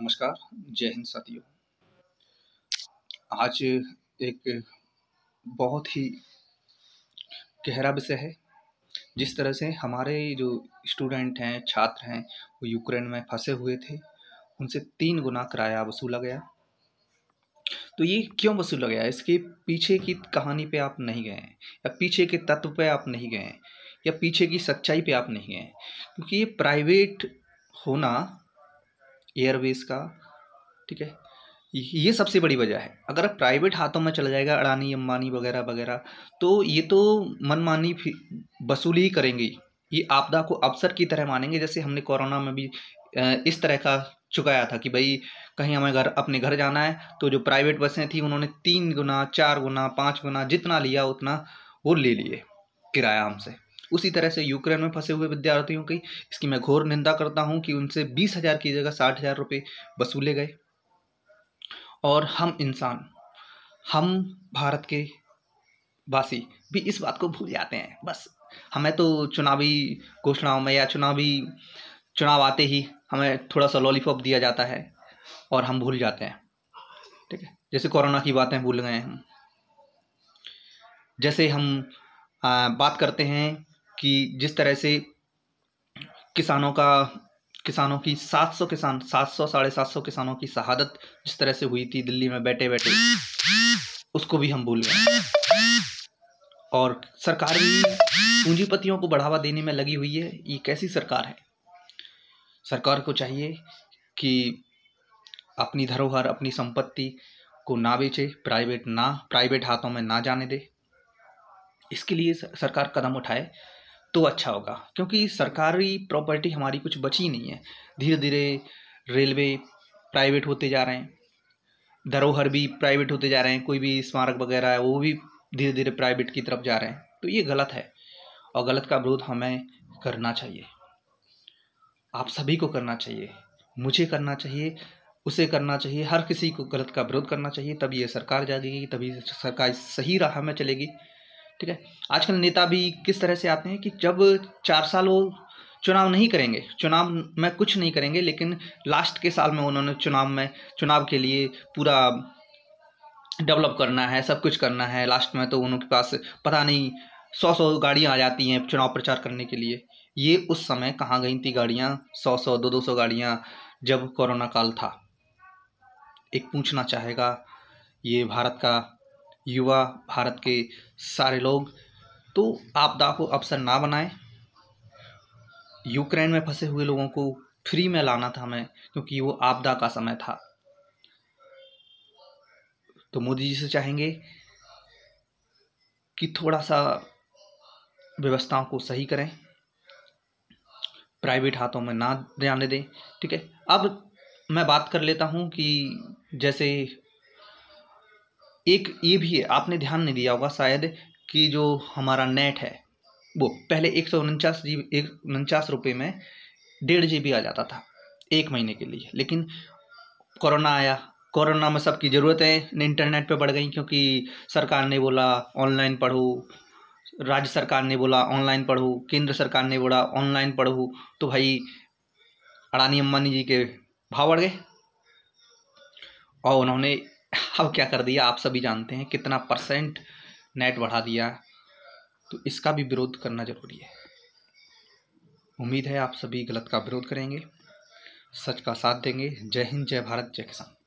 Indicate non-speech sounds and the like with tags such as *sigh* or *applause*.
नमस्कार जय हिंद साथियों आज एक बहुत ही गहरा विषय है जिस तरह से हमारे जो स्टूडेंट हैं छात्र हैं वो यूक्रेन में फंसे हुए थे उनसे तीन गुना किराया वसूला गया तो ये क्यों वसूला गया इसके पीछे की कहानी पे आप नहीं गए हैं या पीछे के तत्व पे आप नहीं गए हैं या पीछे की सच्चाई पे आप नहीं गए क्योंकि ये प्राइवेट होना एयरवेज का ठीक है ये सबसे बड़ी वजह है अगर प्राइवेट हाथों में चला जाएगा अडानी अम्बानी वगैरह वगैरह तो ये तो मनमानी वसूली ही ये आपदा को अवसर की तरह मानेंगे जैसे हमने कोरोना में भी इस तरह का चुकाया था कि भाई कहीं हमें घर अपने घर जाना है तो जो प्राइवेट बसें थी उन्होंने तीन गुना चार गुना पाँच गुना जितना लिया उतना वो ले लिए किराया हमसे उसी तरह से यूक्रेन में फंसे हुए विद्यार्थियों की इसकी मैं घोर निंदा करता हूँ कि उनसे बीस हज़ार की जगह साठ हज़ार रुपये वसूले गए और हम इंसान हम भारत के वासी भी इस बात को भूल जाते हैं बस हमें तो चुनावी घोषणाओं में या चुनावी चुनाव आते ही हमें थोड़ा सा लॉलीपॉप दिया जाता है और हम भूल जाते हैं ठीक है जैसे कोरोना की बातें भूल गए हम जैसे हम आ, बात करते हैं कि जिस तरह से किसानों का किसानों की 700 किसान 700 साढ़े सात सौ किसानों की शहादत जिस तरह से हुई थी दिल्ली में बैठे बैठे उसको भी हम भूल गए और सरकार भी पूंजीपतियों को बढ़ावा देने में लगी हुई है ये कैसी सरकार है सरकार को चाहिए कि अपनी धरोहर अपनी संपत्ति को ना बेचे प्राइवेट ना प्राइवेट हाथों में ना जाने दे इसके लिए सरकार कदम उठाए तो अच्छा होगा क्योंकि सरकारी प्रॉपर्टी हमारी कुछ बची नहीं है धीरे धीरे रेलवे प्राइवेट होते जा रहे हैं धरोहर भी प्राइवेट होते जा रहे हैं कोई भी स्मारक वगैरह है वो भी धीरे धीरे प्राइवेट की तरफ जा रहे हैं तो ये गलत है और गलत का विरोध हमें करना चाहिए आप सभी को करना चाहिए मुझे करना चाहिए उसे करना चाहिए हर किसी को गलत का विरोध करना चाहिए तभी ये सरकार जागेगी तभी सरकार सही राह में चलेगी ठीक है आजकल नेता भी किस तरह से आते हैं कि जब चार साल वो चुनाव नहीं करेंगे चुनाव में कुछ नहीं करेंगे लेकिन लास्ट के साल में उन्होंने चुनाव में चुनाव के लिए पूरा डेवलप करना है सब कुछ करना है लास्ट में तो उनके पास पता नहीं सौ सौ गाड़ियाँ आ जाती हैं चुनाव प्रचार करने के लिए ये उस समय कहाँ गई थी गाड़ियाँ सौ सौ दो दो सौ गाड़ियाँ जब कोरोना काल था एक पूछना चाहेगा ये भारत का युवा भारत के सारे लोग तो आपदा को अवसर ना बनाएं यूक्रेन में फंसे हुए लोगों को फ्री में लाना था हमें क्योंकि वो आपदा का समय था तो मोदी जी से चाहेंगे कि थोड़ा सा व्यवस्थाओं को सही करें प्राइवेट हाथों में ना जाने दें ठीक है अब मैं बात कर लेता हूँ कि जैसे एक ये भी है आपने ध्यान नहीं दिया होगा शायद कि जो हमारा नेट है वो पहले एक सौ उनचास जी एक उनचास रुपये में डेढ़ जी बी आ जाता था एक महीने के लिए लेकिन कोरोना आया कोरोना में सबकी ज़रूरतें इंटरनेट पे बढ़ गई क्योंकि सरकार ने बोला ऑनलाइन पढ़ो राज्य सरकार ने बोला ऑनलाइन पढ़ो केंद्र सरकार ने बोला ऑनलाइन पढ़ो तो भाई अडानी अम्बानी जी के भाव बढ़ गए और उन्होंने *laughs* अब क्या कर दिया आप सभी जानते हैं कितना परसेंट नेट बढ़ा दिया तो इसका भी विरोध करना ज़रूरी है उम्मीद है आप सभी गलत का विरोध करेंगे सच का साथ देंगे जय हिंद जय भारत जय किसान